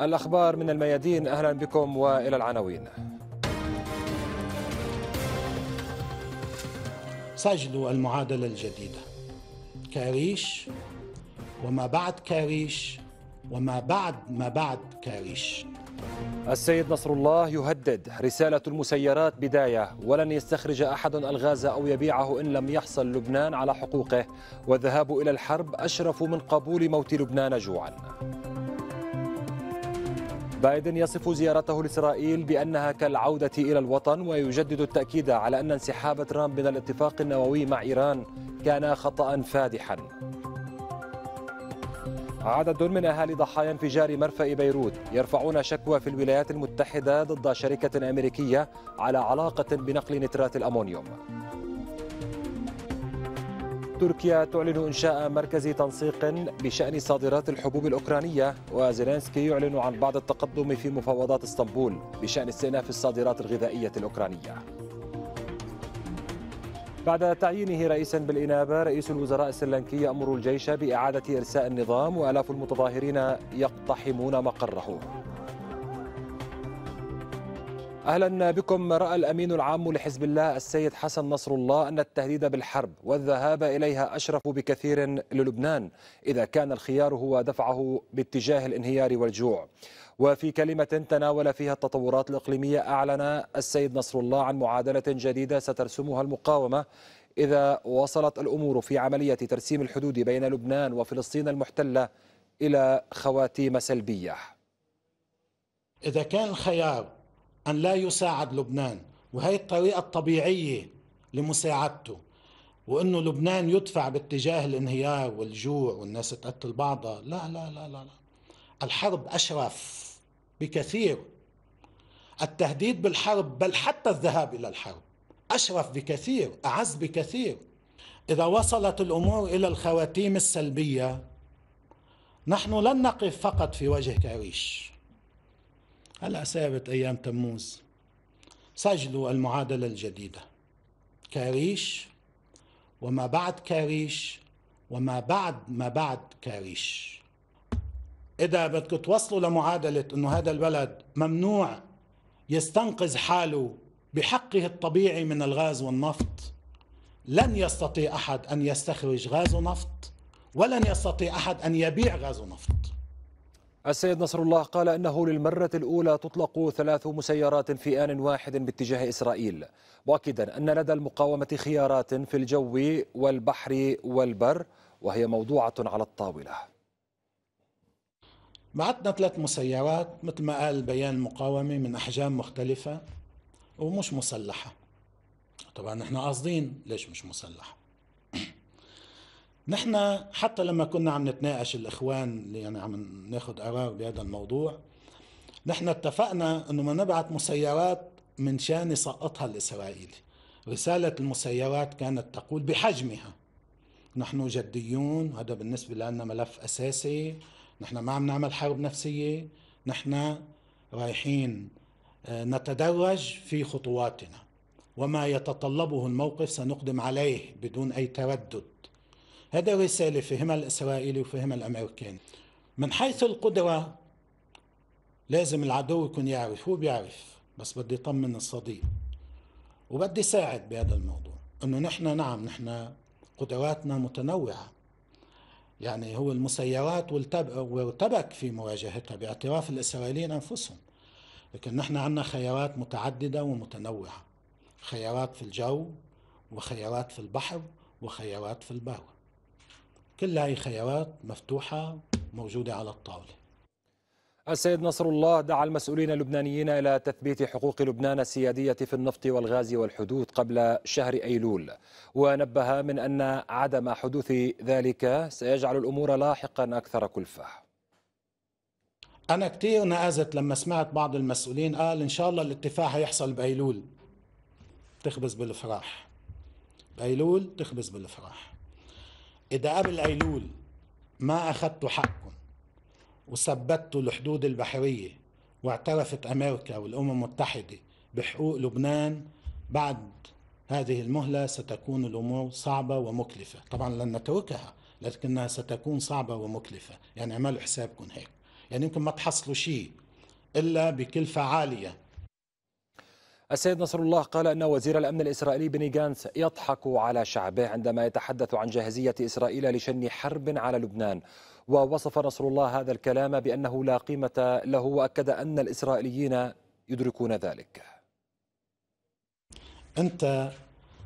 الأخبار من الميادين أهلا بكم وإلى العناوين سجلوا المعادلة الجديدة كاريش وما بعد كاريش وما بعد ما بعد كاريش السيد نصر الله يهدد رسالة المسيرات بداية ولن يستخرج أحد الغاز أو يبيعه إن لم يحصل لبنان على حقوقه والذهاب إلى الحرب أشرف من قبول موت لبنان جوعاً بايدن يصف زيارته لإسرائيل بأنها كالعودة إلى الوطن ويجدد التأكيد على أن انسحاب ترامب من الاتفاق النووي مع إيران كان خطأ فادحا عدد من أهالي ضحايا انفجار مرفأ بيروت يرفعون شكوى في الولايات المتحدة ضد شركة أمريكية على علاقة بنقل نترات الأمونيوم تركيا تعلن إنشاء مركز تنسيق بشأن صادرات الحبوب الأوكرانية وزيلينسكي يعلن عن بعض التقدم في مفاوضات اسطنبول بشأن استئناف الصادرات الغذائية الأوكرانية بعد تعيينه رئيسا بالإنابة رئيس الوزراء السريلانكي يأمر الجيش بإعادة إرساء النظام وآلاف المتظاهرين يقتحمون مقره أهلا بكم رأى الأمين العام لحزب الله السيد حسن نصر الله أن التهديد بالحرب والذهاب إليها أشرف بكثير للبنان إذا كان الخيار هو دفعه باتجاه الانهيار والجوع وفي كلمة تناول فيها التطورات الإقليمية أعلن السيد نصر الله عن معادلة جديدة سترسمها المقاومة إذا وصلت الأمور في عملية ترسيم الحدود بين لبنان وفلسطين المحتلة إلى خواتيم سلبية إذا كان الخيار أن لا يساعد لبنان وهي الطريقة الطبيعية لمساعدته وأنه لبنان يدفع باتجاه الانهيار والجوع والناس تقتل بعضها لا لا لا لا, لا. الحرب أشرف بكثير التهديد بالحرب بل حتى الذهاب إلى الحرب أشرف بكثير أعز بكثير إذا وصلت الأمور إلى الخواتيم السلبية نحن لن نقف فقط في وجه كاريش هلا ثابت ايام تموز سجلوا المعادله الجديده كاريش وما بعد كاريش وما بعد ما بعد كاريش اذا بدكم توصلوا لمعادله انه هذا البلد ممنوع يستنقذ حاله بحقه الطبيعي من الغاز والنفط لن يستطيع احد ان يستخرج غاز ونفط ولن يستطيع احد ان يبيع غاز ونفط السيد نصر الله قال انه للمره الاولى تطلق ثلاث مسيرات في ان واحد باتجاه اسرائيل مؤكدا ان لدى المقاومه خيارات في الجو والبحر والبر وهي موضوعه على الطاوله بعثنا ثلاث مسيرات مثل ما قال بيان المقاومه من احجام مختلفه ومش مسلحه طبعا نحن قاصدين ليش مش مسلحه نحن حتى لما كنا عم نتناقش الاخوان اللي يعني عم ناخذ قرار بهذا الموضوع نحن اتفقنا انه ما نبعث مسيرات من شان يسقطها الاسرائيلي رسالة المسيرات كانت تقول بحجمها نحن جديون هذا بالنسبة لنا ملف أساسي نحن ما عم نعمل حرب نفسية نحن رايحين آه، نتدرج في خطواتنا وما يتطلبه الموقف سنقدم عليه بدون أي تردد هذا رسالة فهمها الإسرائيلي وفهمها الأمريكان من حيث القدرة لازم العدو يكون يعرف هو بيعرف بس بدي يطمن الصديق وبدي ساعد بهذا الموضوع انه نحن نعم نحن قدراتنا متنوعه يعني هو المسيرات وارتبك في مواجهتها باعتراف الاسرائيليين انفسهم لكن نحن عندنا خيارات متعدده ومتنوعه خيارات في الجو وخيارات في البحر وخيارات في البر كل هاي خيارات مفتوحة موجودة على الطاولة السيد نصر الله دعا المسؤولين اللبنانيين إلى تثبيت حقوق لبنان السيادية في النفط والغاز والحدود قبل شهر أيلول ونبه من أن عدم حدوث ذلك سيجعل الأمور لاحقا أكثر كلفة أنا كثير نأزت لما سمعت بعض المسؤولين قال إن شاء الله الاتفاق هيحصل بأيلول تخبز بالفراح بأيلول تخبز بالفراح إذا قبل أيلول ما أخذتوا حقكم وثبتوا الحدود البحرية واعترفت أمريكا والأمم المتحدة بحقوق لبنان بعد هذه المهلة ستكون الأمور صعبة ومكلفة طبعا لن نتركها لكنها ستكون صعبة ومكلفة يعني اعملوا حسابكم هيك يعني يمكن ما تحصلوا شيء إلا بكلفة عالية السيد نصر الله قال أن وزير الأمن الإسرائيلي بني جانس يضحك على شعبه عندما يتحدث عن جاهزية إسرائيل لشن حرب على لبنان ووصف نصر الله هذا الكلام بأنه لا قيمة له وأكد أن الإسرائيليين يدركون ذلك أنت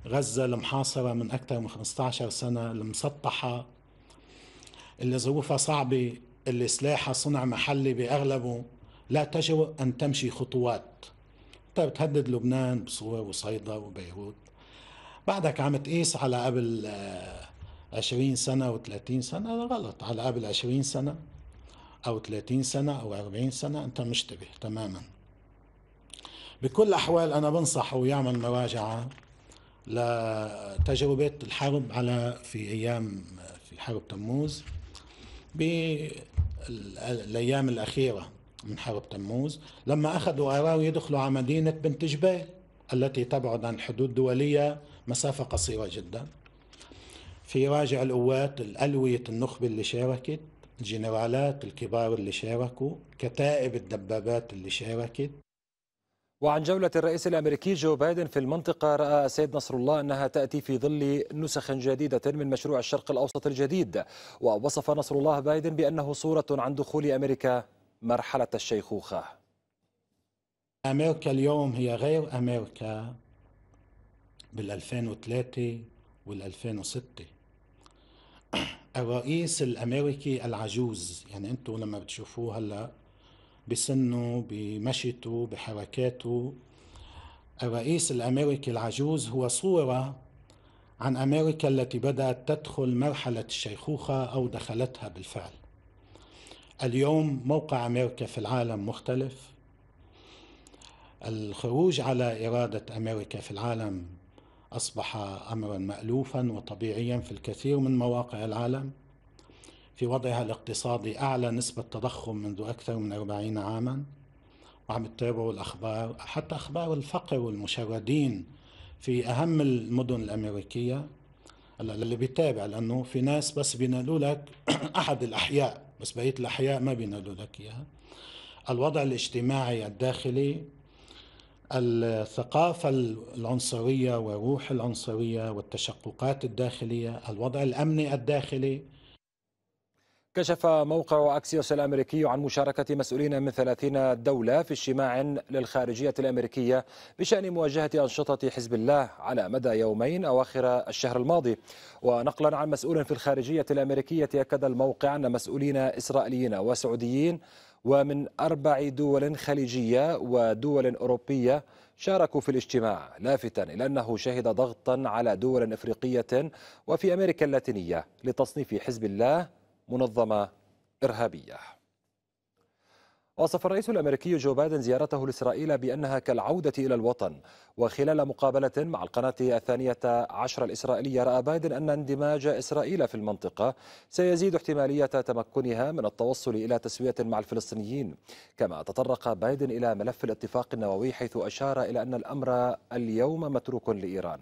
غزة المحاصرة من أكثر من 15 سنة المسطحة اللي ظروفها صعبة اللي سلاحها صنع محلي بأغلبه لا تجرؤ أن تمشي خطوات انت طيب، بتهدد لبنان بصور وصيدا وبيروت بعدك عم تقيس على قبل 20 آه، سنة و30 سنة هذا غلط على قبل 20 سنة أو 30 سنة أو 40 سنة أنت مشتبه تماما بكل الأحوال أنا بنصحه يعمل مراجعة لتجربة الحرب على في أيام في حرب تموز بالأيام الأخيرة من حرب تموز لما أخذوا أراوي يدخلوا على مدينة بنت جبال التي تبعد عن حدود دولية مسافة قصيرة جدا في راجع القوات الألوية النخبة اللي شاركت الجنرالات الكبار اللي شاركوا كتائب الدبابات اللي شاركت وعن جولة الرئيس الأمريكي جو بايدن في المنطقة رأى السيد نصر الله أنها تأتي في ظل نسخ جديدة من مشروع الشرق الأوسط الجديد ووصف نصر الله بايدن بأنه صورة عن دخول أمريكا مرحلة الشيخوخة أمريكا اليوم هي غير أمريكا بال2003 وال2006 الرئيس الأمريكي العجوز يعني أنتوا لما بتشوفوه هلأ بسنه بمشيته بحركاته الرئيس الأمريكي العجوز هو صورة عن أمريكا التي بدأت تدخل مرحلة الشيخوخة أو دخلتها بالفعل اليوم موقع أمريكا في العالم مختلف الخروج على إرادة أمريكا في العالم أصبح أمرا مألوفا وطبيعيا في الكثير من مواقع العالم في وضعها الاقتصادي أعلى نسبة تضخم منذ أكثر من أربعين عاما وعم تتابعوا الأخبار حتى أخبار الفقر والمشردين في أهم المدن الأمريكية اللي بيتابع لأنه في ناس بس بينقلوا لك أحد الأحياء بس بقية الأحياء ما بينادوا لك إياها الوضع الاجتماعي الداخلي الثقافة العنصرية وروح العنصرية والتشققات الداخلية الوضع الأمني الداخلي كشف موقع أكسيوس الأمريكي عن مشاركة مسؤولين من 30 دولة في اجتماع للخارجية الأمريكية بشأن مواجهة أنشطة حزب الله على مدى يومين أواخر الشهر الماضي ونقلا عن مسؤول في الخارجية الأمريكية أكد الموقع أن مسؤولين إسرائيليين وسعوديين ومن أربع دول خليجية ودول أوروبية شاركوا في الاجتماع لافتا إلى أنه شهد ضغطا على دول إفريقية وفي أمريكا اللاتينية لتصنيف حزب الله منظمة إرهابية وصف الرئيس الامريكي جو بايدن زيارته لاسرائيل بانها كالعوده الى الوطن وخلال مقابله مع القناه الثانيه عشر الاسرائيليه راى بايدن ان اندماج اسرائيل في المنطقه سيزيد احتماليه تمكنها من التوصل الى تسويه مع الفلسطينيين كما تطرق بايدن الى ملف الاتفاق النووي حيث اشار الى ان الامر اليوم متروك لايران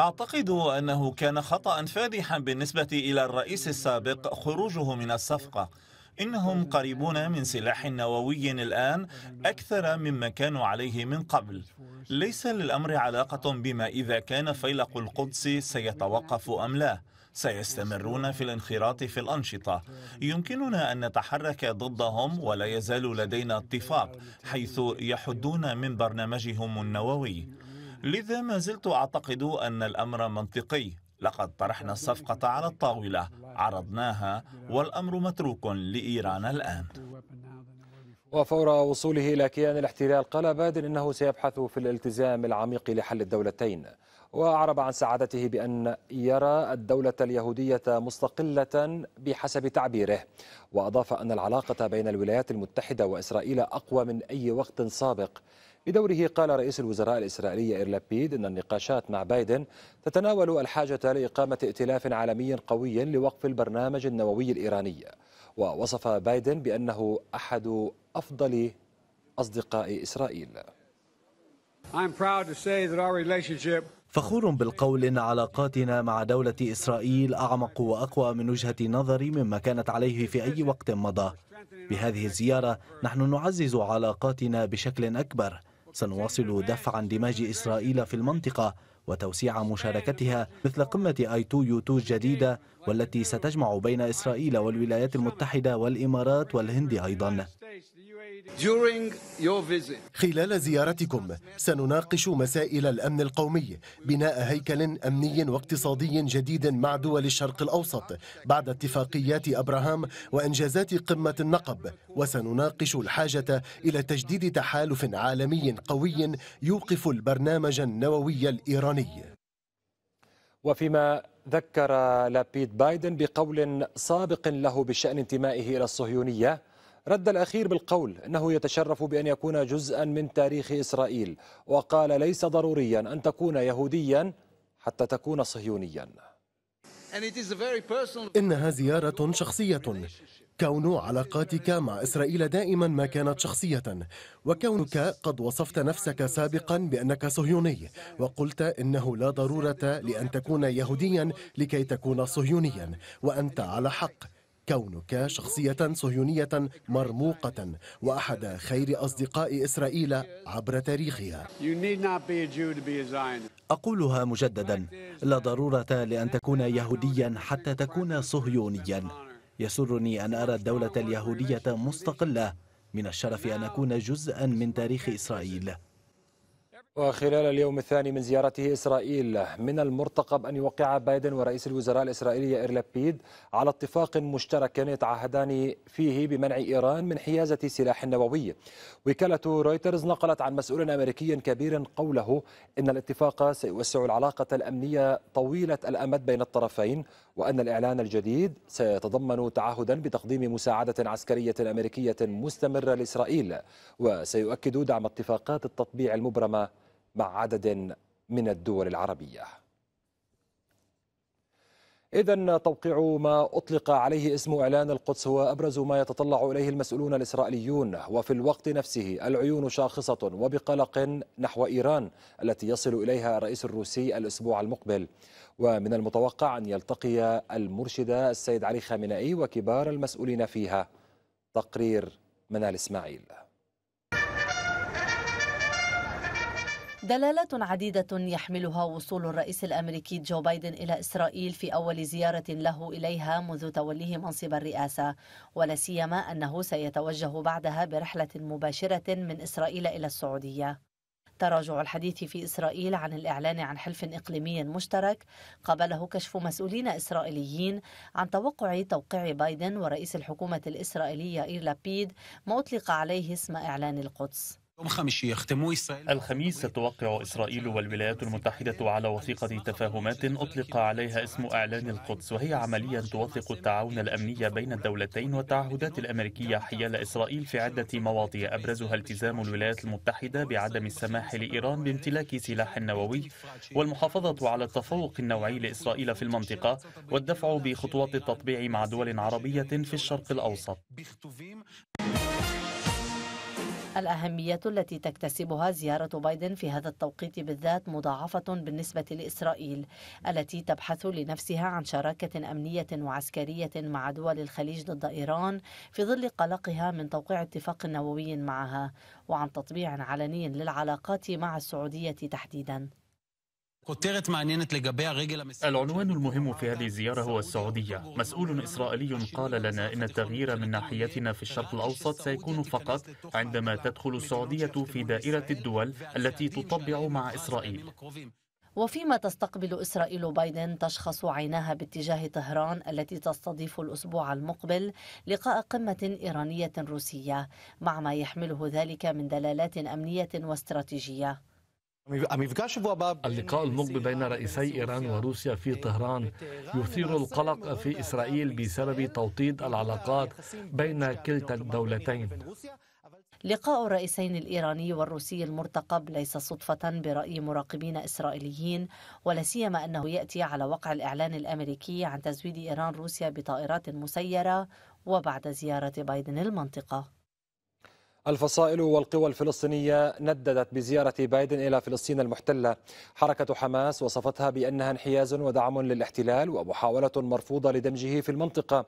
أعتقد أنه كان خطأ فادحا بالنسبة إلى الرئيس السابق خروجه من الصفقة إنهم قريبون من سلاح نووي الآن أكثر مما كانوا عليه من قبل ليس للأمر علاقة بما إذا كان فيلق القدس سيتوقف أم لا سيستمرون في الانخراط في الأنشطة يمكننا أن نتحرك ضدهم ولا يزال لدينا اتفاق حيث يحدون من برنامجهم النووي لذا ما زلت أعتقد أن الأمر منطقي لقد طرحنا الصفقة على الطاولة عرضناها والأمر متروك لإيران الآن وفور وصوله إلى كيان الاحتلال قال بادن إنه سيبحث في الالتزام العميق لحل الدولتين وأعرب عن سعادته بأن يرى الدولة اليهودية مستقلة بحسب تعبيره وأضاف أن العلاقة بين الولايات المتحدة وإسرائيل أقوى من أي وقت سابق بدوره قال رئيس الوزراء الإسرائيلي إير لابيد أن النقاشات مع بايدن تتناول الحاجة لإقامة ائتلاف عالمي قوي لوقف البرنامج النووي الإيراني ووصف بايدن بأنه أحد أفضل أصدقاء إسرائيل فخور بالقول إن علاقاتنا مع دولة إسرائيل أعمق وأقوى من وجهة نظري مما كانت عليه في أي وقت مضى بهذه الزيارة نحن نعزز علاقاتنا بشكل أكبر سنواصل دفع اندماج إسرائيل في المنطقة وتوسيع مشاركتها مثل قمة اي تو يو تو الجديدة والتي ستجمع بين إسرائيل والولايات المتحدة والإمارات والهند أيضا خلال زيارتكم سنناقش مسائل الأمن القومي بناء هيكل أمني واقتصادي جديد مع دول الشرق الأوسط بعد اتفاقيات أبراهام وإنجازات قمة النقب وسنناقش الحاجة إلى تجديد تحالف عالمي قوي يوقف البرنامج النووي الإيراني وفيما ذكر لابيد بايدن بقول سابق له بشأن انتمائه إلى الصهيونية رد الأخير بالقول أنه يتشرف بأن يكون جزءا من تاريخ إسرائيل وقال ليس ضروريا أن تكون يهوديا حتى تكون صهيونيا إنها زيارة شخصية كون علاقاتك مع إسرائيل دائما ما كانت شخصية وكونك قد وصفت نفسك سابقا بأنك صهيوني وقلت إنه لا ضرورة لأن تكون يهوديا لكي تكون صهيونيا وأنت على حق كونك شخصية صهيونية مرموقة وأحد خير أصدقاء إسرائيل عبر تاريخها أقولها مجددا لا ضرورة لأن تكون يهوديا حتى تكون صهيونيا يسرني أن أرى الدولة اليهودية مستقلة من الشرف أن أكون جزءا من تاريخ إسرائيل وخلال اليوم الثاني من زيارته إسرائيل من المرتقب أن يوقع بايدن ورئيس الوزراء الإسرائيلي إيرلابيد لابيد على اتفاق مشترك يتعهدان فيه بمنع إيران من حيازة سلاح نووي وكالة رويترز نقلت عن مسؤول أمريكي كبير قوله إن الاتفاق سيوسع العلاقة الأمنية طويلة الأمد بين الطرفين وأن الإعلان الجديد سيتضمن تعهدا بتقديم مساعدة عسكرية أمريكية مستمرة لإسرائيل وسيؤكد دعم اتفاقات التطبيع المبرمة مع عدد من الدول العربية إذا توقيع ما أطلق عليه اسم إعلان القدس هو أبرز ما يتطلع إليه المسؤولون الإسرائيليون وفي الوقت نفسه العيون شاخصة وبقلق نحو إيران التي يصل إليها الرئيس الروسي الأسبوع المقبل ومن المتوقع أن يلتقي المرشد السيد علي خامنئي وكبار المسؤولين فيها تقرير منال إسماعيل دلالات عديدة يحملها وصول الرئيس الأمريكي جو بايدن إلى إسرائيل في أول زيارة له إليها منذ توليه منصب الرئاسة ولا سيما أنه سيتوجه بعدها برحلة مباشرة من إسرائيل إلى السعودية تراجع الحديث في إسرائيل عن الإعلان عن حلف إقليمي مشترك قابله كشف مسؤولين إسرائيليين عن توقع توقيع بايدن ورئيس الحكومة الإسرائيلية إير لابيد ما أطلق عليه اسم إعلان القدس الخميس ستوقع إسرائيل والولايات المتحدة على وثيقة تفاهمات أطلق عليها اسم إعلان القدس وهي عملية توثق التعاون الأمني بين الدولتين والتعهدات الأمريكية حيال إسرائيل في عدة مواضيع أبرزها التزام الولايات المتحدة بعدم السماح لإيران بامتلاك سلاح نووي والمحافظة على التفوق النوعي لإسرائيل في المنطقة والدفع بخطوات التطبيع مع دول عربية في الشرق الأوسط الأهمية التي تكتسبها زيارة بايدن في هذا التوقيت بالذات مضاعفة بالنسبة لإسرائيل التي تبحث لنفسها عن شراكة أمنية وعسكرية مع دول الخليج ضد إيران في ظل قلقها من توقيع اتفاق نووي معها وعن تطبيع علني للعلاقات مع السعودية تحديداً العنوان المهم في هذه الزيارة هو السعودية مسؤول إسرائيلي قال لنا إن التغيير من ناحيتنا في الشرق الأوسط سيكون فقط عندما تدخل السعودية في دائرة الدول التي تطبع مع إسرائيل وفيما تستقبل إسرائيل بايدن تشخص عيناها باتجاه طهران التي تستضيف الأسبوع المقبل لقاء قمة إيرانية روسية مع ما يحمله ذلك من دلالات أمنية واستراتيجية اللقاء المقبل بين رئيسي إيران وروسيا في طهران يثير القلق في إسرائيل بسبب توطيد العلاقات بين كلتا الدولتين لقاء الرئيسين الإيراني والروسي المرتقب ليس صدفة برأي مراقبين إسرائيليين ولا سيما أنه يأتي على وقع الإعلان الأمريكي عن تزويد إيران روسيا بطائرات مسيرة وبعد زيارة بايدن المنطقة الفصائل والقوى الفلسطينية نددت بزيارة بايدن إلى فلسطين المحتلة حركة حماس وصفتها بأنها انحياز ودعم للاحتلال ومحاولة مرفوضة لدمجه في المنطقة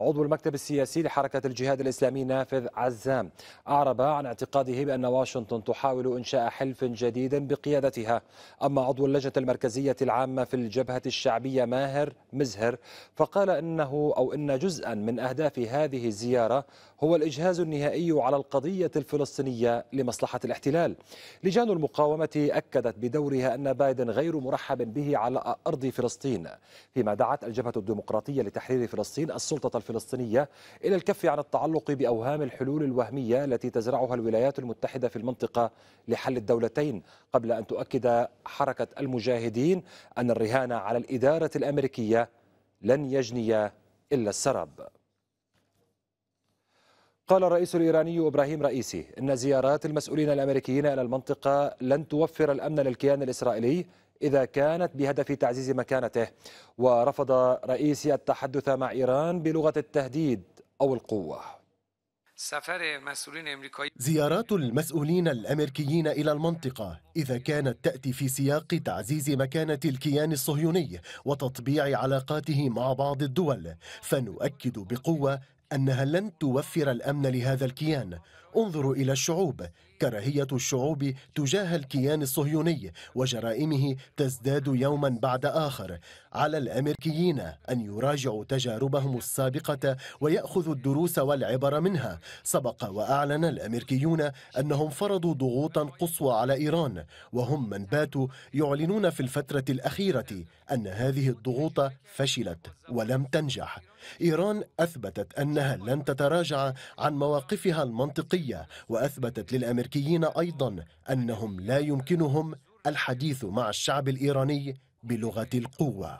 عضو المكتب السياسي لحركة الجهاد الإسلامي نافذ عزام أعرب عن اعتقاده بأن واشنطن تحاول إنشاء حلف جديد بقيادتها أما عضو اللجنة المركزية العامة في الجبهة الشعبية ماهر مزهر فقال أنه أو أن جزءا من أهداف هذه الزيارة هو الإجهاز النهائي على القضية القضية الفلسطينية لمصلحة الاحتلال لجان المقاومة أكدت بدورها أن بايدن غير مرحب به على أرض فلسطين فيما دعت الجبهة الديمقراطية لتحرير فلسطين السلطة الفلسطينية إلى الكف عن التعلق بأوهام الحلول الوهمية التي تزرعها الولايات المتحدة في المنطقة لحل الدولتين قبل أن تؤكد حركة المجاهدين أن الرهان على الإدارة الأمريكية لن يجني إلا السراب قال الرئيس الإيراني إبراهيم رئيسي إن زيارات المسؤولين الأمريكيين إلى المنطقة لن توفر الأمن للكيان الإسرائيلي إذا كانت بهدف تعزيز مكانته ورفض رئيسي التحدث مع إيران بلغة التهديد أو القوة زيارات المسؤولين الامريكيين الى المنطقه اذا كانت تاتي في سياق تعزيز مكانه الكيان الصهيوني وتطبيع علاقاته مع بعض الدول فنؤكد بقوه أنها لن توفر الأمن لهذا الكيان انظروا إلى الشعوب كراهية الشعوب تجاه الكيان الصهيوني وجرائمه تزداد يوما بعد آخر على الأمريكيين أن يراجعوا تجاربهم السابقة ويأخذوا الدروس والعبر منها سبق وأعلن الأمريكيون أنهم فرضوا ضغوطا قصوى على إيران وهم من باتوا يعلنون في الفترة الأخيرة أن هذه الضغوط فشلت ولم تنجح إيران أثبتت أنها لن تتراجع عن مواقفها المنطقية وأثبتت للأمريكيين أيضا أنهم لا يمكنهم الحديث مع الشعب الإيراني بلغة القوة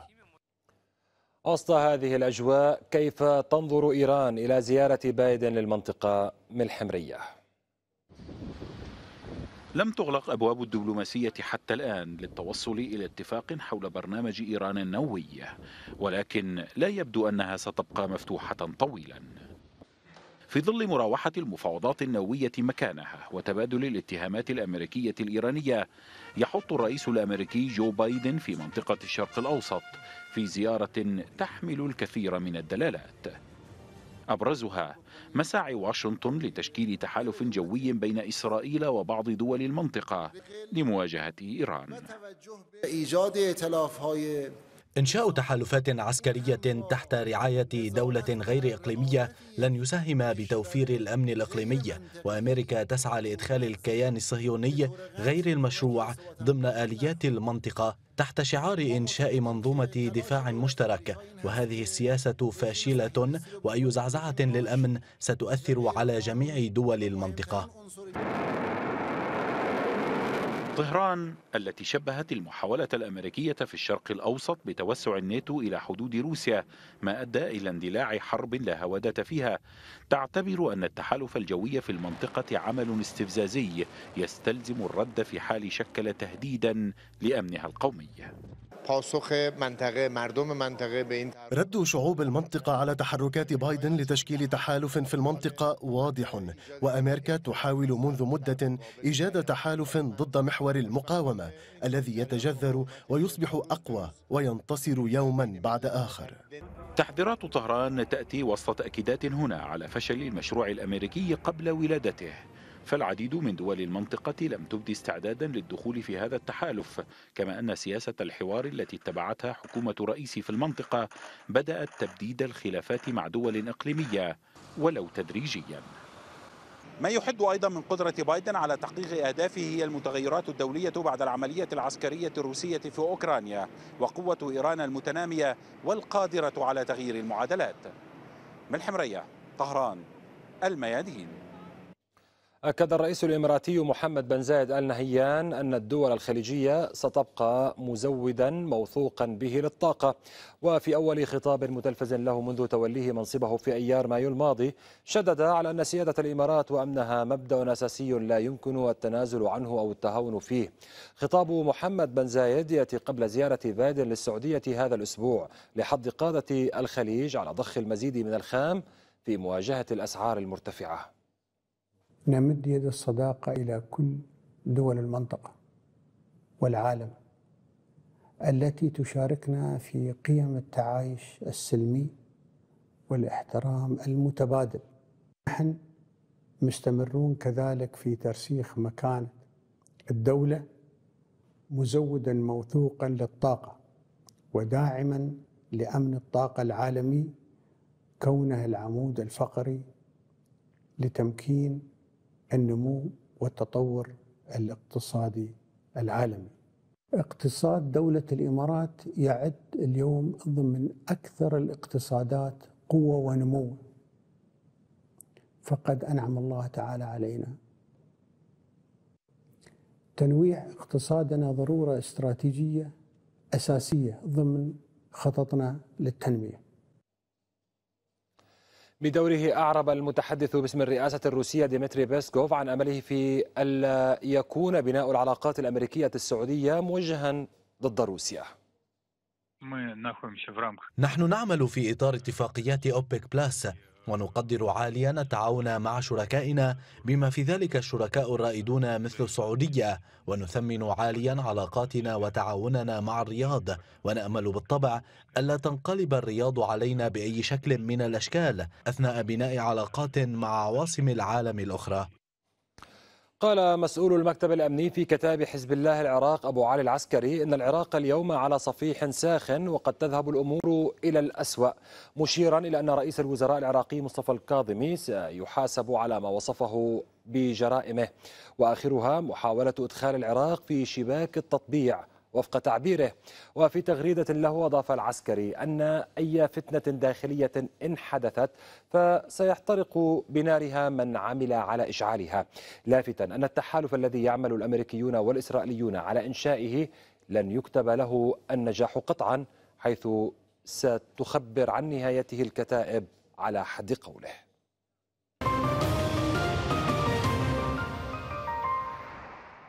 وسط هذه الأجواء كيف تنظر إيران إلى زيارة بايدن للمنطقة من الحمرية؟ لم تغلق أبواب الدبلوماسية حتى الآن للتوصل إلى اتفاق حول برنامج إيران النووي ولكن لا يبدو أنها ستبقى مفتوحة طويلا في ظل مراوحة المفاوضات النووية مكانها وتبادل الاتهامات الأمريكية الإيرانية يحط الرئيس الأمريكي جو بايدن في منطقة الشرق الأوسط في زيارة تحمل الكثير من الدلالات أبرزها مساعي واشنطن لتشكيل تحالف جوي بين إسرائيل وبعض دول المنطقة لمواجهة إيران إنشاء تحالفات عسكرية تحت رعاية دولة غير إقليمية لن يساهم بتوفير الأمن الإقليمي وأمريكا تسعى لإدخال الكيان الصهيوني غير المشروع ضمن آليات المنطقة تحت شعار إنشاء منظومة دفاع مشترك وهذه السياسة فاشلة وأي زعزعة للأمن ستؤثر على جميع دول المنطقة طهران التي شبهت المحاولة الأمريكية في الشرق الأوسط بتوسع الناتو إلى حدود روسيا ما أدى إلى اندلاع حرب لا هودة فيها تعتبر أن التحالف الجوي في المنطقة عمل استفزازي يستلزم الرد في حال شكل تهديدا لأمنها القومي پاسخ منطقه مردم منطقه به این رد شعوب المنطقة على تحركات بايدن لتشكيل تحالف في المنطقة واضح وأمريكا تحاول منذ مدة إيجاد تحالف ضد محور المقاومة الذي يتجذر ويصبح أقوى وينتصر يوما بعد آخر تحذيرات طهران تأتي وسط تأكيدات هنا على فشل المشروع الأمريكي قبل ولادته فالعديد من دول المنطقة لم تبدي استعدادا للدخول في هذا التحالف كما أن سياسة الحوار التي اتبعتها حكومة رئيس في المنطقة بدأت تبديد الخلافات مع دول إقليمية ولو تدريجياً ما يحد ايضا من قدره بايدن على تحقيق اهدافه هي المتغيرات الدوليه بعد العمليه العسكريه الروسيه في اوكرانيا وقوه ايران المتناميه والقادره على تغيير المعادلات. ملحم ريه طهران الميادين أكد الرئيس الإماراتي محمد بن زايد آل نهيان أن الدول الخليجية ستبقى مزودا موثوقا به للطاقة وفي أول خطاب متلفز له منذ توليه منصبه في أيار مايو الماضي شدد على أن سيادة الإمارات وأمنها مبدأ أساسي لا يمكن التنازل عنه أو التهاون فيه خطاب محمد بن زايد يأتي قبل زيارة بايدن للسعودية هذا الأسبوع لحض قادة الخليج على ضخ المزيد من الخام في مواجهة الأسعار المرتفعة نمد يد الصداقة إلى كل دول المنطقة والعالم التي تشاركنا في قيم التعايش السلمي والاحترام المتبادل نحن مستمرون كذلك في ترسيخ مكانة الدولة مزودا موثوقا للطاقة وداعما لأمن الطاقة العالمي كونها العمود الفقري لتمكين النمو والتطور الاقتصادي العالمي. اقتصاد دولة الامارات يعد اليوم ضمن اكثر الاقتصادات قوة ونمو. فقد انعم الله تعالى علينا. تنويع اقتصادنا ضرورة استراتيجية اساسية ضمن خططنا للتنميه. بدوره أعرب المتحدث باسم الرئاسة الروسية ديمتري بيسكوف عن أمله في ألا يكون بناء العلاقات الأمريكية السعودية موجها ضد روسيا نحن نعمل في إطار اتفاقيات أوبك بلاس ونقدر عاليا التعاون مع شركائنا بما في ذلك الشركاء الرائدون مثل السعودية ونثمن عاليا علاقاتنا وتعاوننا مع الرياض ونأمل بالطبع ألا تنقلب الرياض علينا بأي شكل من الأشكال أثناء بناء علاقات مع عواصم العالم الأخرى قال مسؤول المكتب الأمني في كتاب حزب الله العراق أبو علي العسكري إن العراق اليوم على صفيح ساخن وقد تذهب الأمور إلى الأسوأ مشيرا إلى أن رئيس الوزراء العراقي مصطفى الكاظمي سيحاسب على ما وصفه بجرائمه وآخرها محاولة إدخال العراق في شباك التطبيع وفق تعبيره وفي تغريدة له أضاف العسكري أن أي فتنة داخلية إن حدثت فسيحترق بنارها من عمل على إشعالها لافتا أن التحالف الذي يعمل الأمريكيون والإسرائيليون على إنشائه لن يكتب له النجاح قطعا حيث ستخبر عن نهايته الكتائب على حد قوله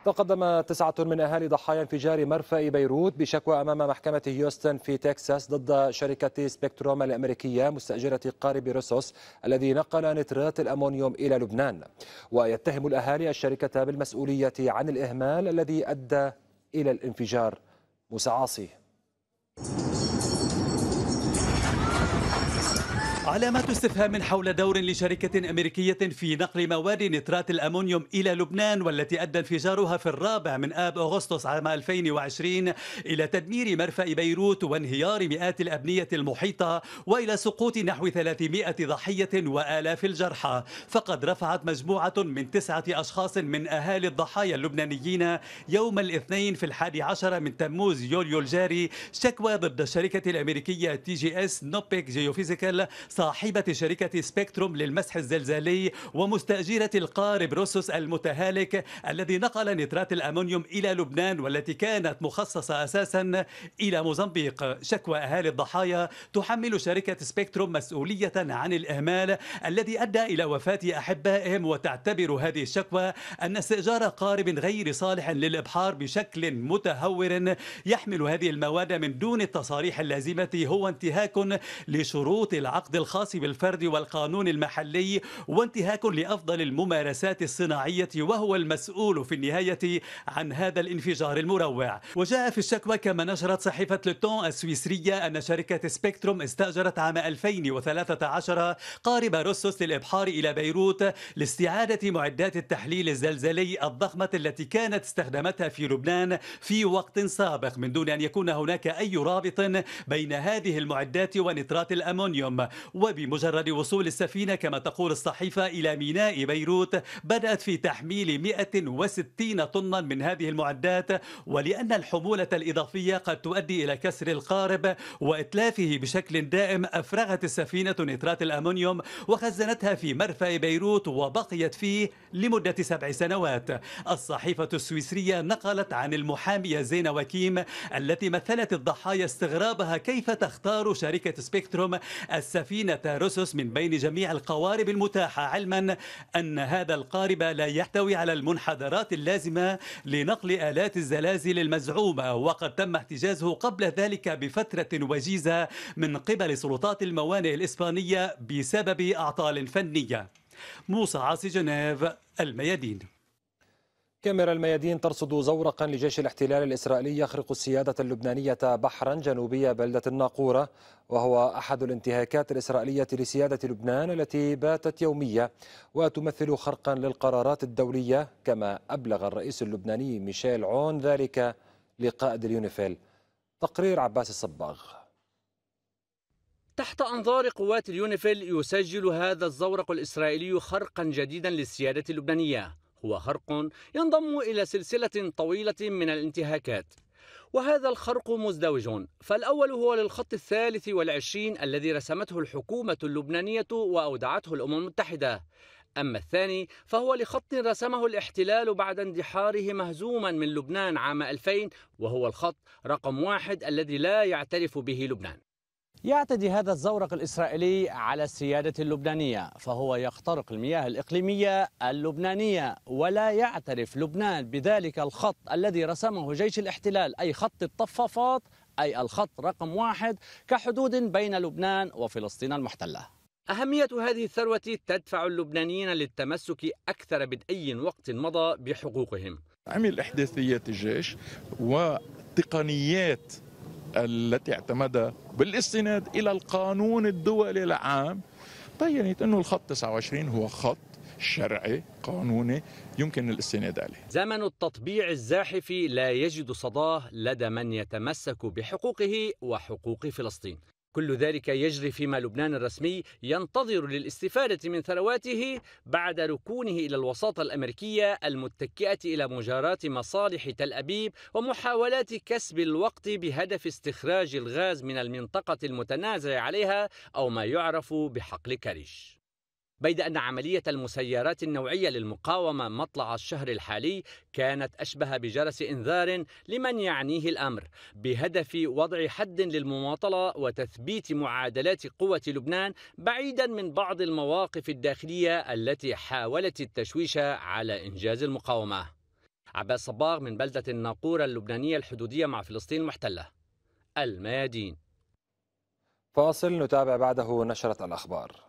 تقدم تسعة من أهالي ضحايا انفجار مرفأ بيروت بشكوى أمام محكمة هيوستن في تكساس ضد شركة سبيكتروم الأمريكية مستأجرة قارب روسوس الذي نقل نترات الأمونيوم إلى لبنان ويتهم الأهالي الشركة بالمسؤولية عن الإهمال الذي أدى إلى الانفجار مسعاصي علامات استفهام حول دور لشركة أمريكية في نقل مواد نترات الأمونيوم إلى لبنان والتي أدى انفجارها في الرابع من آب أغسطس عام 2020 إلى تدمير مرفأ بيروت وانهيار مئات الأبنية المحيطة وإلى سقوط نحو 300 ضحية وآلاف الجرحى فقد رفعت مجموعة من تسعة أشخاص من أهالي الضحايا اللبنانيين يوم الاثنين في الحادي عشر من تموز يوليو الجاري شكوى ضد الشركة الأمريكية تي جي اس نوبيك جيوفيزيكال صاحبة شركة سبيكتروم للمسح الزلزالي ومستأجرة القارب روسوس المتهالك الذي نقل نترات الأمونيوم إلى لبنان والتي كانت مخصصة أساسا إلى موزمبيق شكوى أهالي الضحايا تحمل شركة سبيكتروم مسؤولية عن الإهمال الذي أدى إلى وفاة أحبائهم وتعتبر هذه الشكوى أن استئجار قارب غير صالح للإبحار بشكل متهور يحمل هذه المواد من دون التصاريح اللازمة هو انتهاك لشروط العقد الخاص بالفرد والقانون المحلي وانتهاك لأفضل الممارسات الصناعية وهو المسؤول في النهاية عن هذا الانفجار المروع وجاء في الشكوى كما نشرت صحيفة لوتون السويسرية أن شركة سبيكتروم استأجرت عام 2013 قارب روسوس للإبحار إلى بيروت لاستعادة معدات التحليل الزلزلي الضخمة التي كانت استخدمتها في لبنان في وقت سابق من دون أن يكون هناك أي رابط بين هذه المعدات ونترات الأمونيوم وبمجرد وصول السفينة كما تقول الصحيفة إلى ميناء بيروت بدأت في تحميل 160 طنا من هذه المعدات ولأن الحمولة الإضافية قد تؤدي إلى كسر القارب وإتلافه بشكل دائم أفرغت السفينة نترات الأمونيوم وخزنتها في مرفأ بيروت وبقيت فيه لمدة سبع سنوات الصحيفة السويسرية نقلت عن المحامية زينة وكيم التي مثلت الضحايا استغرابها كيف تختار شركة سبيكتروم السفينة ملايين روسوس من بين جميع القوارب المتاحة علما أن هذا القارب لا يحتوي على المنحدرات اللازمة لنقل آلات الزلازل المزعومة وقد تم احتجازه قبل ذلك بفترة وجيزة من قبل سلطات الموانئ الإسبانية بسبب أعطال فنية موسى عاصي جنيف الميادين كاميرا الميادين ترصد زورقا لجيش الاحتلال الإسرائيلي يخرق السيادة اللبنانية بحرا جنوبي بلدة الناقورة وهو أحد الانتهاكات الإسرائيلية لسيادة لبنان التي باتت يومية وتمثل خرقا للقرارات الدولية كما أبلغ الرئيس اللبناني ميشيل عون ذلك لقائد اليونيفيل تقرير عباس الصباغ تحت أنظار قوات اليونيفيل يسجل هذا الزورق الإسرائيلي خرقا جديدا للسيادة اللبنانية هو خرق ينضم إلى سلسلة طويلة من الانتهاكات وهذا الخرق مزدوج فالأول هو للخط الثالث والعشرين الذي رسمته الحكومة اللبنانية وأودعته الأمم المتحدة أما الثاني فهو لخط رسمه الاحتلال بعد اندحاره مهزوما من لبنان عام 2000 وهو الخط رقم واحد الذي لا يعترف به لبنان يعتدي هذا الزورق الإسرائيلي على السيادة اللبنانية فهو يخترق المياه الإقليمية اللبنانية ولا يعترف لبنان بذلك الخط الذي رسمه جيش الاحتلال أي خط الطفافات أي الخط رقم واحد كحدود بين لبنان وفلسطين المحتلة أهمية هذه الثروة تدفع اللبنانيين للتمسك أكثر أي وقت مضى بحقوقهم عمل إحداثيات الجيش وتقنيات التي اعتمدها بالاستناد إلى القانون الدولي العام بينت أنه الخط 29 هو خط شرعي قانوني يمكن الاستناد عليه زمن التطبيع الزاحف لا يجد صداه لدى من يتمسك بحقوقه وحقوق فلسطين كل ذلك يجري فيما لبنان الرسمي ينتظر للاستفادة من ثرواته بعد ركونه إلى الوساطة الأمريكية المتكئة إلى مجاراة مصالح تل أبيب ومحاولات كسب الوقت بهدف استخراج الغاز من المنطقة المتنازع عليها أو ما يعرف بحقل كريش بيد أن عملية المسيرات النوعية للمقاومة مطلع الشهر الحالي كانت أشبه بجرس إنذار لمن يعنيه الأمر بهدف وضع حد للمماطلة وتثبيت معادلات قوة لبنان بعيدا من بعض المواقف الداخلية التي حاولت التشويش على إنجاز المقاومة عباس صباغ من بلدة الناقورة اللبنانية الحدودية مع فلسطين المحتلة الميادين فاصل نتابع بعده نشرة الأخبار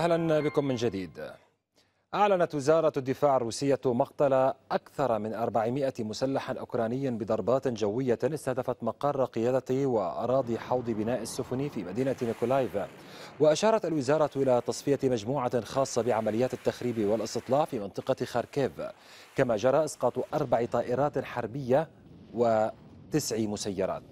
أهلا بكم من جديد أعلنت وزارة الدفاع الروسية مقتل أكثر من 400 مسلح اوكراني بضربات جوية استهدفت مقر قيادة وأراضي حوض بناء السفن في مدينة نيكولايف وأشارت الوزارة إلى تصفية مجموعة خاصة بعمليات التخريب والاستطلاع في منطقة خاركيف كما جرى إسقاط أربع طائرات حربية وتسع مسيرات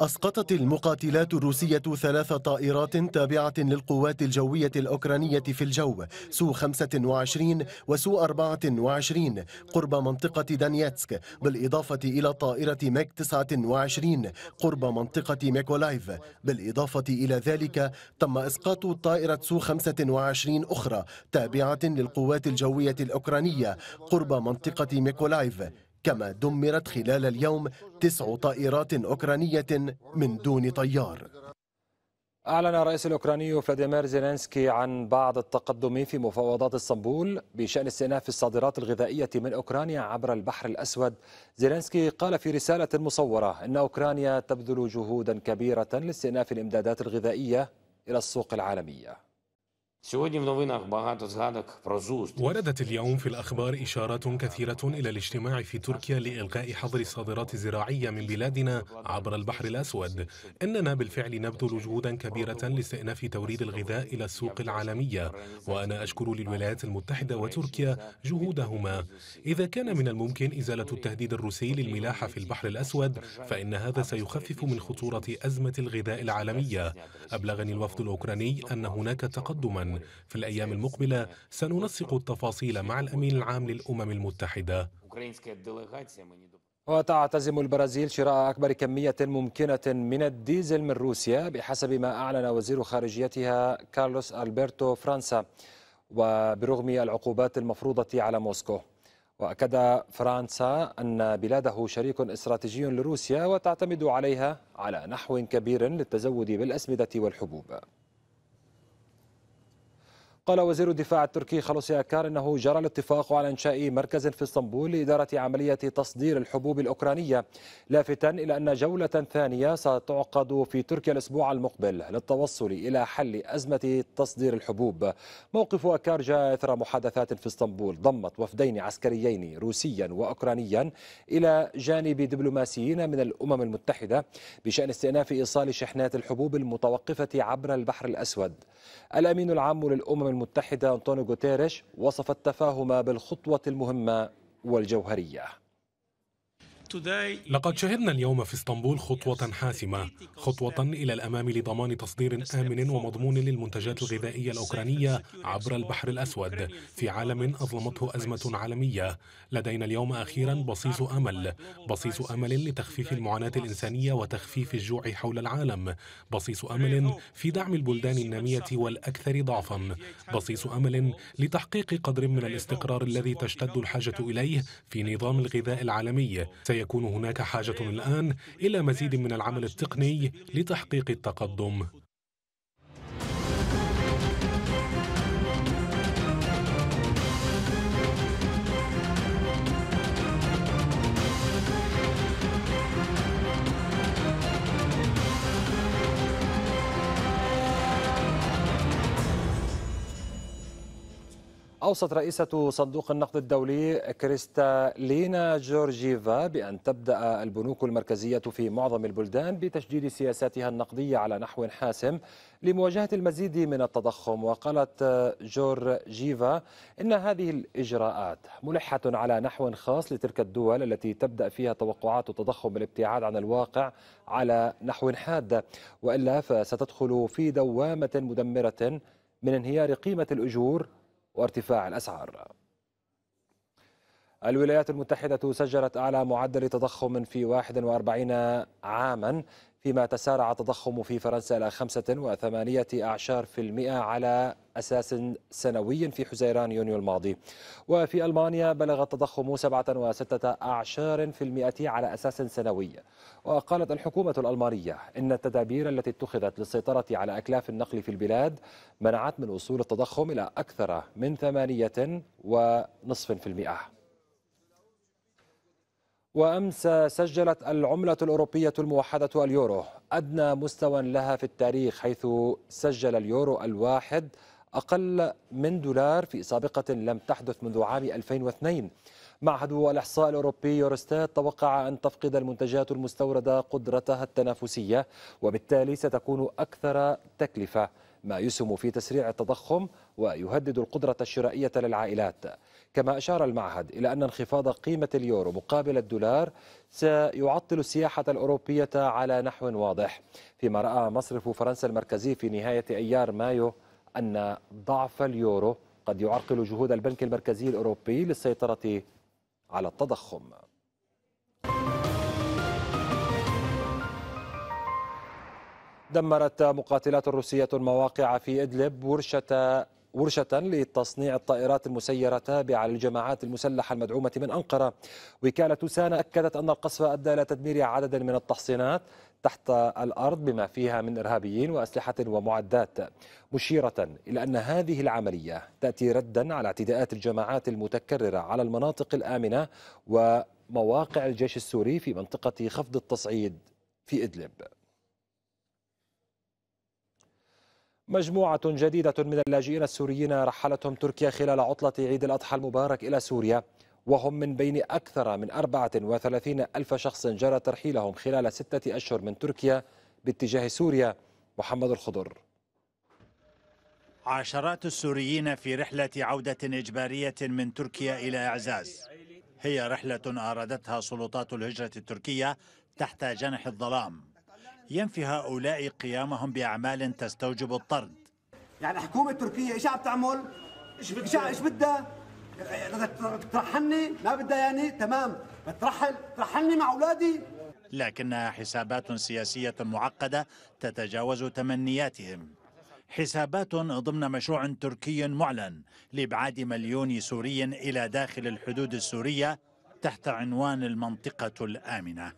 أسقطت المقاتلات الروسية ثلاث طائرات تابعة للقوات الجوية الأوكرانية في الجو سو 25 وسو 24 قرب منطقة دانياتسك بالإضافة إلى طائرة ميك 29 قرب منطقة ميكولايف بالإضافة إلى ذلك تم إسقاط طائرة سو 25 أخرى تابعة للقوات الجوية الأوكرانية قرب منطقة ميكولايف كما دمرت خلال اليوم تسع طائرات أوكرانية من دون طيار أعلن الرئيس الأوكراني فلاديمير زيلينسكي عن بعض التقدم في مفاوضات اسطنبول بشأن استئناف الصادرات الغذائية من أوكرانيا عبر البحر الأسود زيلينسكي قال في رسالة مصورة إن أوكرانيا تبذل جهودا كبيرة لاستئناف الإمدادات الغذائية إلى السوق العالمية وردت اليوم في الأخبار إشارات كثيرة إلى الاجتماع في تركيا لإلقاء حظر الصادرات الزراعية من بلادنا عبر البحر الأسود إننا بالفعل نبذل جهودا كبيرة لاستئناف توريد الغذاء إلى السوق العالمية وأنا أشكر للولايات المتحدة وتركيا جهودهما إذا كان من الممكن إزالة التهديد الروسي للملاحة في البحر الأسود فإن هذا سيخفف من خطورة أزمة الغذاء العالمية أبلغني الوفد الأوكراني أن هناك تقدما في الأيام المقبلة سننسق التفاصيل مع الأمين العام للأمم المتحدة وتعتزم البرازيل شراء أكبر كمية ممكنة من الديزل من روسيا بحسب ما أعلن وزير خارجيتها كارلوس ألبرتو فرانسا وبرغم العقوبات المفروضة على موسكو وأكد فرنسا أن بلاده شريك استراتيجي لروسيا وتعتمد عليها على نحو كبير للتزود بالأسمدة والحبوب قال وزير الدفاع التركي خلوسي أكار أنه جرى الاتفاق على إنشاء مركز في اسطنبول لإدارة عملية تصدير الحبوب الأوكرانية لافتا إلى أن جولة ثانية ستعقد في تركيا الأسبوع المقبل للتوصل إلى حل أزمة تصدير الحبوب موقف أكار جاء إثر محادثات في اسطنبول ضمت وفدين عسكريين روسيا وأوكرانيا إلى جانب دبلوماسيين من الأمم المتحدة بشأن استئناف إيصال شحنات الحبوب المتوقفة عبر البحر الأسود الأمين العام للأمم المتحدة أنطونيو غوتيريش وصف التفاهم بالخطوة المهمة والجوهرية لقد شهدنا اليوم في اسطنبول خطوة حاسمة، خطوة إلى الأمام لضمان تصدير آمن ومضمون للمنتجات الغذائية الأوكرانية عبر البحر الأسود في عالم أظلمته أزمة عالمية. لدينا اليوم أخيرا بصيص أمل، بصيص أمل لتخفيف المعاناة الإنسانية وتخفيف الجوع حول العالم، بصيص أمل في دعم البلدان النامية والأكثر ضعفا، بصيص أمل لتحقيق قدر من الاستقرار الذي تشتد الحاجة إليه في نظام الغذاء العالمي. سيكون هناك حاجة الآن إلى مزيد من العمل التقني لتحقيق التقدم أوصت رئيسة صندوق النقد الدولي كريستالينا جورجيفا بأن تبدأ البنوك المركزية في معظم البلدان بتشديد سياساتها النقدية على نحو حاسم لمواجهة المزيد من التضخم وقالت جورجيفا إن هذه الإجراءات ملحة على نحو خاص لتلك الدول التي تبدأ فيها توقعات التضخم بالابتعاد عن الواقع على نحو حاد وإلا فستدخل في دوامة مدمرة من انهيار قيمة الأجور وارتفاع الأسعار الولايات المتحدة سجلت أعلى معدل تضخم في 41 عاما فيما تسارع التضخم في فرنسا إلى 5.8% على أساس سنوي في حزيران يونيو الماضي وفي ألمانيا بلغ التضخم 7.6% على أساس سنوي وقالت الحكومة الألمانية إن التدابير التي اتخذت للسيطرة على أكلاف النقل في البلاد منعت من وصول التضخم إلى أكثر من 8.5% وأمس سجلت العملة الأوروبية الموحدة اليورو أدنى مستوى لها في التاريخ حيث سجل اليورو الواحد أقل من دولار في سابقة لم تحدث منذ عام 2002 معهد الإحصاء الأوروبي يورستات توقع أن تفقد المنتجات المستوردة قدرتها التنافسية وبالتالي ستكون أكثر تكلفة ما يسهم في تسريع التضخم ويهدد القدرة الشرائية للعائلات كما أشار المعهد إلى أن انخفاض قيمة اليورو مقابل الدولار سيعطل السياحة الأوروبية على نحو واضح فيما رأى مصرف فرنسا المركزي في نهاية أيار مايو أن ضعف اليورو قد يعرقل جهود البنك المركزي الأوروبي للسيطرة على التضخم دمرت مقاتلات روسية مواقع في إدلب ورشة ورشة لتصنيع الطائرات المسيرة تابعة للجماعات المسلحة المدعومة من أنقرة وكالة سانا أكدت أن القصف أدى إلى تدمير عدد من التحصينات تحت الأرض بما فيها من إرهابيين وأسلحة ومعدات مشيرة إلى أن هذه العملية تأتي ردا على اعتداءات الجماعات المتكررة على المناطق الآمنة ومواقع الجيش السوري في منطقة خفض التصعيد في إدلب مجموعة جديدة من اللاجئين السوريين رحلتهم تركيا خلال عطلة عيد الأضحى المبارك إلى سوريا وهم من بين أكثر من 34 ألف شخص جرى ترحيلهم خلال ستة أشهر من تركيا باتجاه سوريا محمد الخضر عشرات السوريين في رحلة عودة إجبارية من تركيا إلى إعزاز هي رحلة أرادتها سلطات الهجرة التركية تحت جنح الظلام ينفي هؤلاء قيامهم بأعمال تستوجب الطرد يعني حكومة تركيا إيش عم تعمل؟ إيش بدها؟ إيش بدها؟ ترحلني؟ ما بدها يعني؟ تمام بترحل ترحلني مع أولادي؟ لكنها حسابات سياسية معقدة تتجاوز تمنياتهم حسابات ضمن مشروع تركي معلن لإبعاد مليون سوري إلى داخل الحدود السورية تحت عنوان المنطقة الآمنة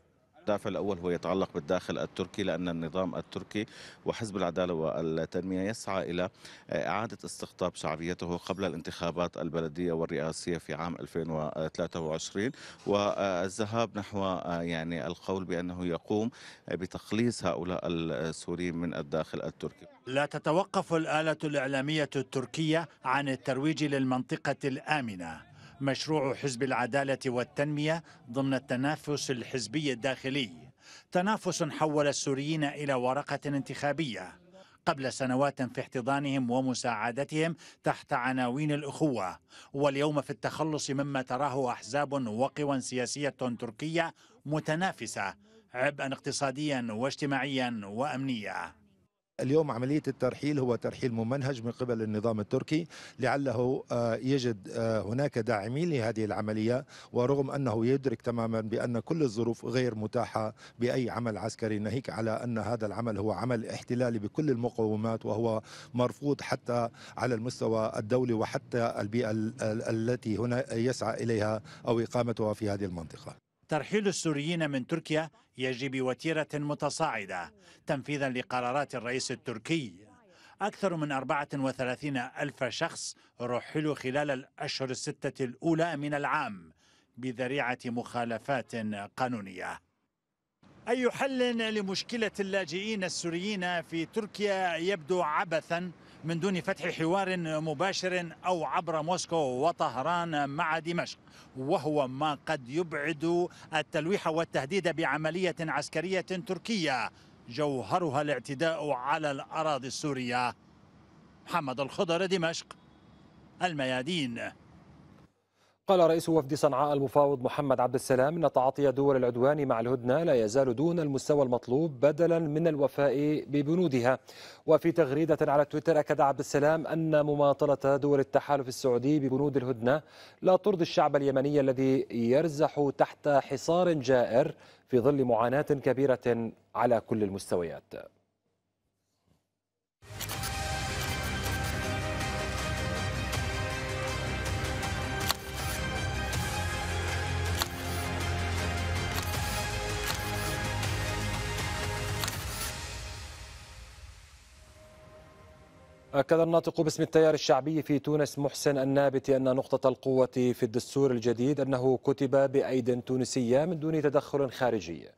الدافع الأول هو يتعلق بالداخل التركي لأن النظام التركي وحزب العدالة والتنمية يسعى إلى إعادة استقطاب شعبيته قبل الانتخابات البلدية والرئاسية في عام 2023 والذهاب نحو يعني القول بأنه يقوم بتقليص هؤلاء السوريين من الداخل التركي لا تتوقف الآلة الإعلامية التركية عن الترويج للمنطقة الآمنة مشروع حزب العدالة والتنمية ضمن التنافس الحزبي الداخلي تنافس حول السوريين إلى ورقة انتخابية قبل سنوات في احتضانهم ومساعدتهم تحت عناوين الأخوة واليوم في التخلص مما تراه أحزاب وقوى سياسية تركية متنافسة عبئا اقتصاديا واجتماعيا وأمنيا اليوم عملية الترحيل هو ترحيل ممنهج من قبل النظام التركي لعله آه، يجد آه، هناك داعمين لهذه العملية ورغم أنه يدرك تماما بأن كل الظروف غير متاحة بأي عمل عسكري ناهيك على أن هذا العمل هو عمل احتلالي بكل المقومات وهو مرفوض حتى على المستوى الدولي وحتى البيئة التي هنا يسعى إليها أو إقامتها في هذه المنطقة ترحيل السوريين من تركيا يجري بوتيرة متصاعدة تنفيذا لقرارات الرئيس التركي أكثر من 34 ألف شخص رحلوا خلال الأشهر الستة الأولى من العام بذريعة مخالفات قانونية أي حل لمشكلة اللاجئين السوريين في تركيا يبدو عبثا من دون فتح حوار مباشر أو عبر موسكو وطهران مع دمشق وهو ما قد يبعد التلويح والتهديد بعملية عسكرية تركية جوهرها الاعتداء على الأراضي السورية محمد الخضر دمشق الميادين قال رئيس وفد صنعاء المفاوض محمد عبد السلام ان تعاطي دول العدوان مع الهدنه لا يزال دون المستوى المطلوب بدلا من الوفاء ببنودها وفي تغريده على تويتر اكد عبد السلام ان مماطله دول التحالف السعودي ببنود الهدنه لا ترضي الشعب اليمني الذي يرزح تحت حصار جائر في ظل معاناه كبيره على كل المستويات أكد الناطق باسم التيار الشعبي في تونس محسن النابت أن نقطة القوة في الدستور الجديد أنه كتب بأيد تونسية من دون تدخل خارجي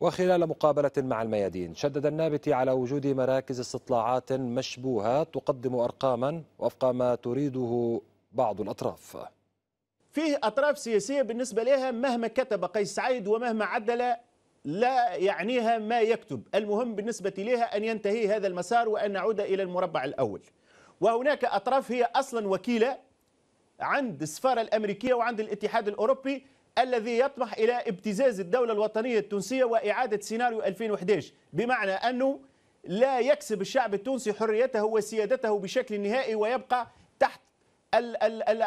وخلال مقابلة مع الميادين شدد النابت على وجود مراكز استطلاعات مشبوهة تقدم أرقاما وفق ما تريده بعض الأطراف فيه أطراف سياسية بالنسبة لها مهما كتب قيس سعيد ومهما عدل لا يعنيها ما يكتب المهم بالنسبة لها أن ينتهي هذا المسار وأن نعود إلى المربع الأول وهناك أطراف هي أصلا وكيلة عند السفارة الأمريكية وعند الاتحاد الأوروبي الذي يطمح إلى ابتزاز الدولة الوطنية التونسية وإعادة سيناريو 2011 بمعنى أنه لا يكسب الشعب التونسي حريته وسيادته بشكل نهائي ويبقى تحت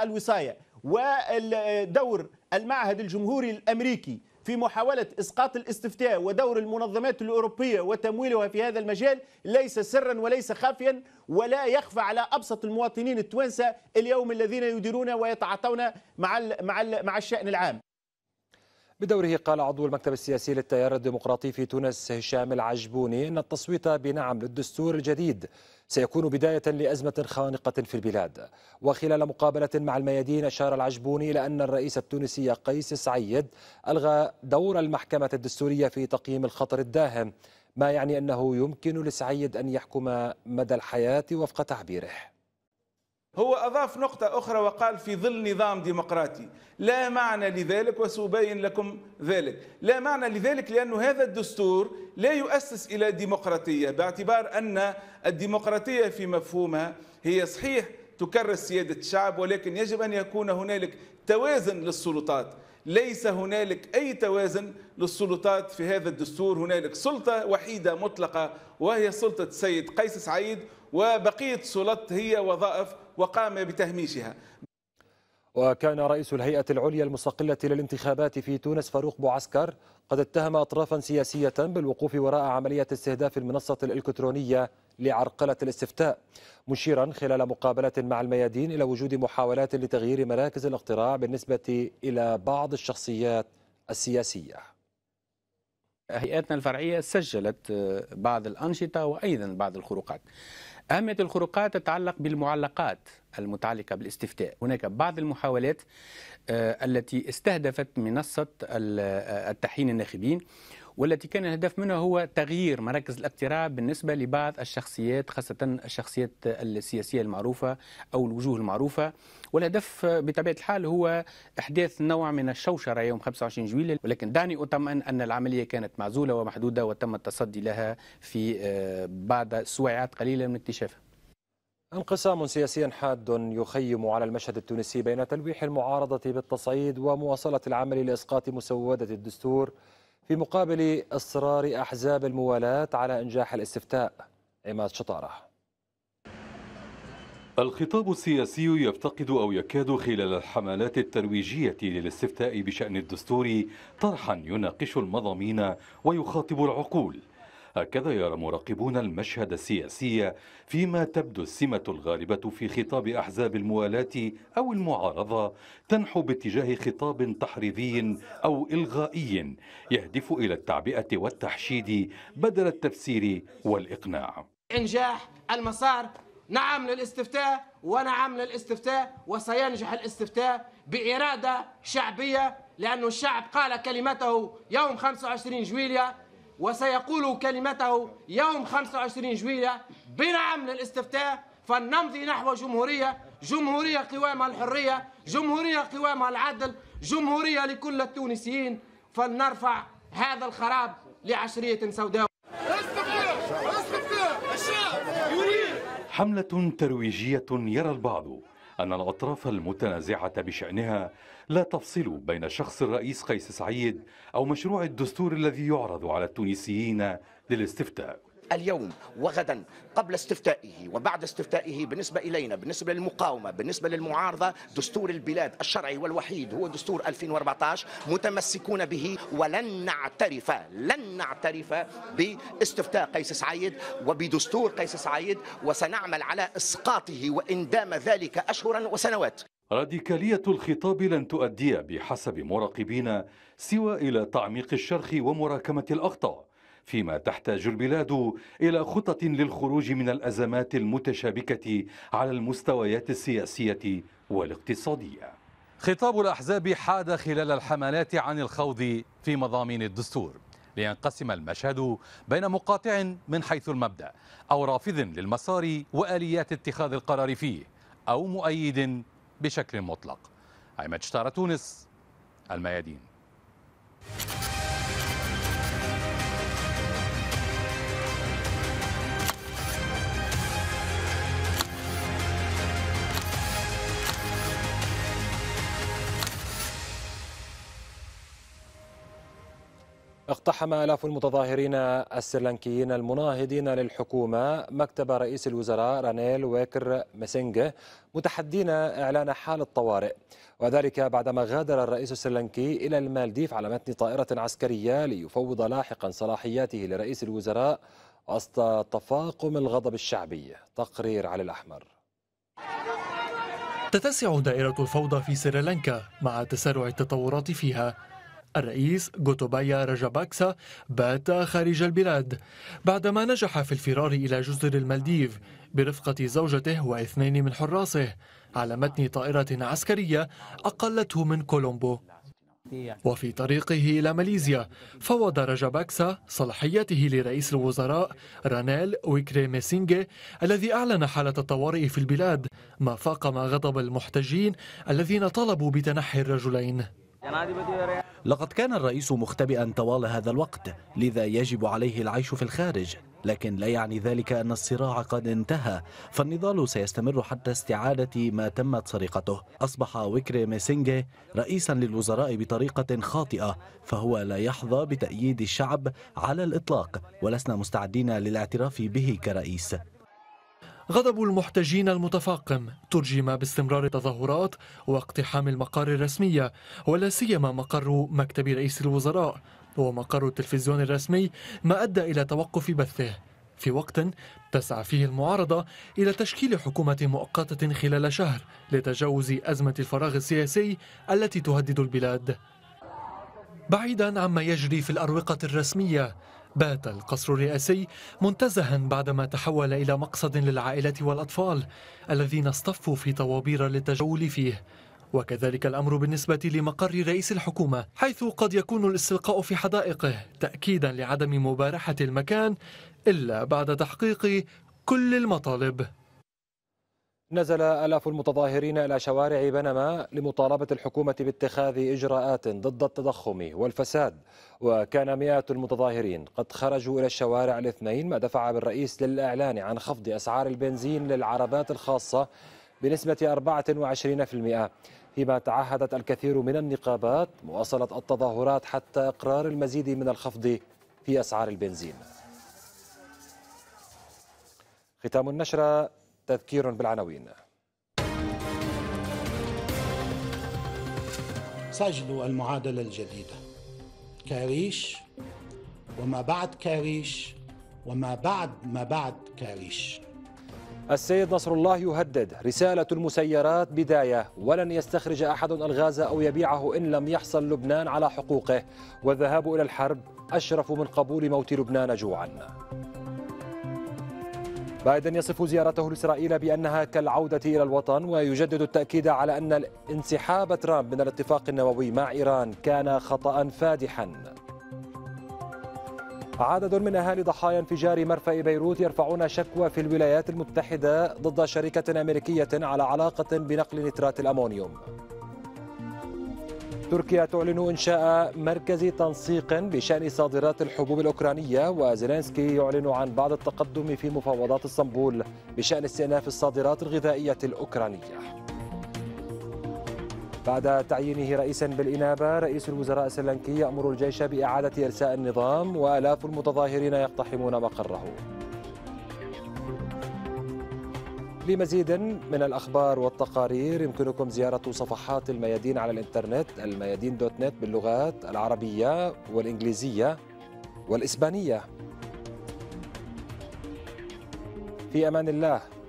الوصاية ودور المعهد الجمهوري الأمريكي في محاولة إسقاط الاستفتاء ودور المنظمات الأوروبية وتمويلها في هذا المجال ليس سرا وليس خافيا ولا يخفى على أبسط المواطنين التوانسة اليوم الذين يديرون ويتعاطون مع مع الشأن العام بدوره قال عضو المكتب السياسي للتيار الديمقراطي في تونس هشام العجبوني أن التصويت بنعم للدستور الجديد سيكون بداية لأزمة خانقة في البلاد وخلال مقابلة مع الميادين أشار العجبوني إلى أن الرئيس التونسي قيس سعيد ألغى دور المحكمة الدستورية في تقييم الخطر الداهم ما يعني أنه يمكن لسعيد أن يحكم مدى الحياة وفق تعبيره هو أضاف نقطة أخرى وقال في ظل نظام ديمقراطي لا معنى لذلك وسأبين لكم ذلك لا معنى لذلك لأن هذا الدستور لا يؤسس إلى ديمقراطية باعتبار أن الديمقراطية في مفهومها هي صحيح تكرس سيادة الشعب ولكن يجب أن يكون هنالك توازن للسلطات ليس هنالك أي توازن للسلطات في هذا الدستور هنالك سلطة وحيدة مطلقة وهي سلطة السيد قيس سعيد وبقية سلطة هي وظائف وقام بتهميشها وكان رئيس الهيئة العليا المستقلة للانتخابات في تونس فاروق بوعسكر قد اتهم أطرافا سياسية بالوقوف وراء عملية استهداف المنصة الإلكترونية لعرقلة الاستفتاء مشيرا خلال مقابلة مع الميادين إلى وجود محاولات لتغيير مراكز الاقتراع بالنسبة إلى بعض الشخصيات السياسية هيئاتنا الفرعية سجلت آه، بعض الأنشطة وأيضا بعض الخروقات أهمية الخروقات تتعلق بالمعلقات المتعلقة بالاستفتاء هناك بعض المحاولات آه، التي استهدفت منصة آه، التحيين الناخبين والتي كان الهدف منها هو تغيير مراكز الاقتراع بالنسبة لبعض الشخصيات خاصة الشخصيات السياسية المعروفة أو الوجوه المعروفة والهدف بطبيعة الحال هو إحداث نوع من الشوشرة يوم 25 جويلية ولكن دعني أطمئن أن العملية كانت معزولة ومحدودة وتم التصدي لها في آه، بعد سويعات قليلة من اكتشافها انقسام سياسي حاد يخيم على المشهد التونسي بين تلويح المعارضة بالتصعيد ومواصلة العمل لإسقاط مسودة الدستور في مقابل إصرار أحزاب الموالاة على إنجاح الاستفتاء عماد شطارة الخطاب السياسي يفتقد أو يكاد خلال الحملات الترويجية للاستفتاء بشأن الدستور طرحا يناقش المضامين ويخاطب العقول هكذا يرى مراقبون المشهد السياسي فيما تبدو السمة الغالبة في خطاب أحزاب الموالاة أو المعارضة تنحو باتجاه خطاب تحريضي أو إلغائي يهدف إلى التعبئة والتحشيد بدل التفسير والإقناع إنجاح المسار نعم للاستفتاء ونعم للاستفتاء وسينجح الاستفتاء بإرادة شعبية لأن الشعب قال كلمته يوم 25 جويليا وسيقول كلمته يوم 25 جويلة بنعم للاستفتاء فلنمضي نحو جمهورية جمهورية قوامها الحرية جمهورية قوامها العدل جمهورية لكل التونسيين فلنرفع هذا الخراب لعشرية سوداء حملة ترويجية يرى البعض أن الأطراف المتنازعة بشأنها لا تفصل بين شخص الرئيس قيس سعيد أو مشروع الدستور الذي يعرض على التونسيين للاستفتاء اليوم وغدا قبل استفتائه وبعد استفتائه بالنسبة إلينا بالنسبة للمقاومة بالنسبة للمعارضة دستور البلاد الشرعي والوحيد هو دستور 2014 متمسكون به ولن نعترف لن نعترف باستفتاء قيس سعيد وبدستور قيس سعيد وسنعمل على إسقاطه وإن دام ذلك أشهرا وسنوات راديكالية الخطاب لن تؤدي بحسب مراقبين سوى إلى تعميق الشرخ ومراكمة الأخطاء فيما تحتاج البلاد إلى خطط للخروج من الأزمات المتشابكة على المستويات السياسية والاقتصادية خطاب الأحزاب حاد خلال الحملات عن الخوض في مضامين الدستور لينقسم المشهد بين مقاطع من حيث المبدأ أو رافض للمسار وآليات اتخاذ القرار فيه أو مؤيد بشكل مطلق عماد شتارة تونس الميادين اقتحم آلاف المتظاهرين السريلانكيين المناهضين للحكومة مكتب رئيس الوزراء رانيل ويكر ميسينغ متحدين إعلان حالة طوارئ وذلك بعدما غادر الرئيس السريلانكي إلى المالديف على متن طائرة عسكرية ليفوض لاحقا صلاحياته لرئيس الوزراء وسط تفاقم الغضب الشعبي تقرير علي الأحمر تتسع دائرة الفوضى في سريلانكا مع تسارع التطورات فيها الرئيس جوتوبايا رجاباكسا بات خارج البلاد بعدما نجح في الفرار إلى جزر المالديف برفقة زوجته واثنين من حراسه على متن طائرة عسكرية أقلته من كولومبو وفي طريقه إلى ماليزيا فوض رجاباكسا صلاحيته لرئيس الوزراء رانيل ويكريميسينجي الذي أعلن حالة الطوارئ في البلاد ما فاقم غضب المحتجين الذين طلبوا بتنحي الرجلين لقد كان الرئيس مختبئا طوال هذا الوقت لذا يجب عليه العيش في الخارج لكن لا يعني ذلك أن الصراع قد انتهى فالنضال سيستمر حتى استعادة ما تمت سرقته أصبح ويكري ميسينجي رئيسا للوزراء بطريقة خاطئة فهو لا يحظى بتأييد الشعب على الإطلاق ولسنا مستعدين للاعتراف به كرئيس غضب المحتجين المتفاقم ترجم باستمرار التظاهرات واقتحام المقار الرسمية ولا سيما مقر مكتب رئيس الوزراء ومقر التلفزيون الرسمي ما أدى إلى توقف بثه في وقت تسعى فيه المعارضة إلى تشكيل حكومة مؤقتة خلال شهر لتجاوز أزمة الفراغ السياسي التي تهدد البلاد بعيدا عما يجري في الأروقة الرسمية بات القصر الرئاسي منتزها بعدما تحول إلى مقصد للعائلة والأطفال الذين اصطفوا في طوابير للتجول فيه وكذلك الأمر بالنسبة لمقر رئيس الحكومة حيث قد يكون الاستلقاء في حدائقه تأكيدا لعدم مبارحة المكان إلا بعد تحقيق كل المطالب نزل آلاف المتظاهرين إلى شوارع بنما لمطالبة الحكومة باتخاذ إجراءات ضد التضخم والفساد وكان مئات المتظاهرين قد خرجوا إلى الشوارع الاثنين ما دفع بالرئيس للإعلان عن خفض أسعار البنزين للعربات الخاصة بنسبة 24% فيما تعهدت الكثير من النقابات مواصلة التظاهرات حتى إقرار المزيد من الخفض في أسعار البنزين ختام النشرة تذكير بالعناوين سجلوا المعادلة الجديدة كاريش وما بعد كاريش وما بعد ما بعد كاريش السيد نصر الله يهدد رسالة المسيرات بداية ولن يستخرج أحد الغاز أو يبيعه إن لم يحصل لبنان على حقوقه والذهاب إلى الحرب أشرف من قبول موت لبنان جوعاً بايدن يصف زيارته لإسرائيل بأنها كالعودة إلى الوطن ويجدد التأكيد على أن انسحاب ترامب من الاتفاق النووي مع إيران كان خطأ فادحا عدد من أهالي ضحايا انفجار مرفأ بيروت يرفعون شكوى في الولايات المتحدة ضد شركة أمريكية على علاقة بنقل نترات الأمونيوم تركيا تعلن إنشاء مركز تنسيق بشأن صادرات الحبوب الأوكرانية وزيلينسكي يعلن عن بعض التقدم في مفاوضات اسطنبول بشأن استئناف الصادرات الغذائية الأوكرانية بعد تعيينه رئيسا بالإنابة رئيس الوزراء السلنكي يأمر الجيش بإعادة إرساء النظام وآلاف المتظاهرين يقتحمون مقره لمزيد من الأخبار والتقارير يمكنكم زيارة صفحات الميادين على الإنترنت الميادين دوت نت باللغات العربية والإنجليزية والإسبانية في أمان الله